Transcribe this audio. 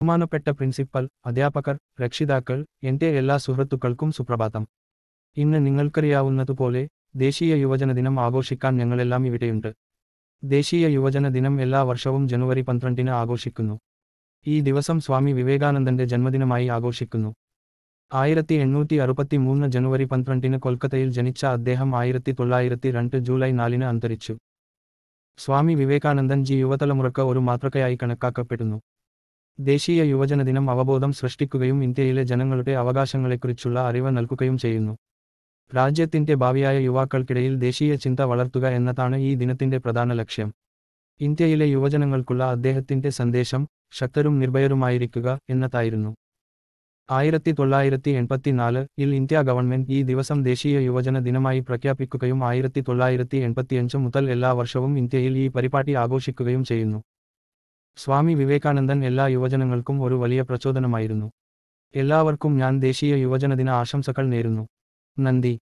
ബഹുമാനപ്പെട്ട പ്രിൻസിപ്പൽ അധ്യാപകർ രക്ഷിതാക്കൾ എൻ്റെ എല്ലാ സുഹൃത്തുക്കൾക്കും സുപ്രഭാതം ഇന്ന് നിങ്ങൾക്കറിയാവുന്നതുപോലെ ദേശീയ യുവജന ദിനം ആഘോഷിക്കാൻ ഞങ്ങളെല്ലാം ഇവിടെയുണ്ട് ദേശീയ യുവജന ദിനം എല്ലാ വർഷവും ജനുവരി പന്ത്രണ്ടിന് ആഘോഷിക്കുന്നു ഈ ദിവസം സ്വാമി വിവേകാനന്ദന്റെ ജന്മദിനമായി ആഘോഷിക്കുന്നു ആയിരത്തി എണ്ണൂറ്റി അറുപത്തി മൂന്ന് ജനുവരി പന്ത്രണ്ടിന് കൊൽക്കത്തയിൽ ജനിച്ച അദ്ദേഹം ആയിരത്തി തൊള്ളായിരത്തി രണ്ട് ജൂലൈ നാലിന് അന്തരിച്ചു സ്വാമി വിവേകാനന്ദൻ ജി യുവതലമുറക്ക് ഒരു മാതൃകയായി കണക്കാക്കപ്പെടുന്നു ദേശീയ യുവജനദിനം അവബോധം സൃഷ്ടിക്കുകയും ഇന്ത്യയിലെ ജനങ്ങളുടെ അവകാശങ്ങളെക്കുറിച്ചുള്ള അറിവ് നൽകുകയും ചെയ്യുന്നു രാജ്യത്തിന്റെ ഭാവിയായ യുവാക്കൾക്കിടയിൽ ദേശീയ ചിന്ത വളർത്തുക എന്നതാണ് ഈ ദിനത്തിന്റെ പ്രധാന ലക്ഷ്യം ഇന്ത്യയിലെ യുവജനങ്ങൾക്കുള്ള അദ്ദേഹത്തിന്റെ സന്ദേശം ശക്തരും നിർഭയരുമായിരിക്കുക എന്നതായിരുന്നു ആയിരത്തി തൊള്ളായിരത്തി എൺപത്തിനാല് ഇൽ ഇന്ത്യ ഗവൺമെന്റ് ഈ ദിവസം ദേശീയ യുവജന ദിനമായി പ്രഖ്യാപിക്കുകയും ആയിരത്തി തൊള്ളായിരത്തി എൺപത്തിയഞ്ച് മുതൽ എല്ലാ വർഷവും ഇന്ത്യയിൽ ഈ പരിപാടി ആഘോഷിക്കുകയും ചെയ്യുന്നു സ്വാമി വിവേകാനന്ദൻ എല്ലാ യുവജനങ്ങൾക്കും ഒരു വലിയ പ്രചോദനമായിരുന്നു എല്ലാവർക്കും ഞാൻ ദേശീയ യുവജനദിന ആശംസകൾ നേരുന്നു നന്ദി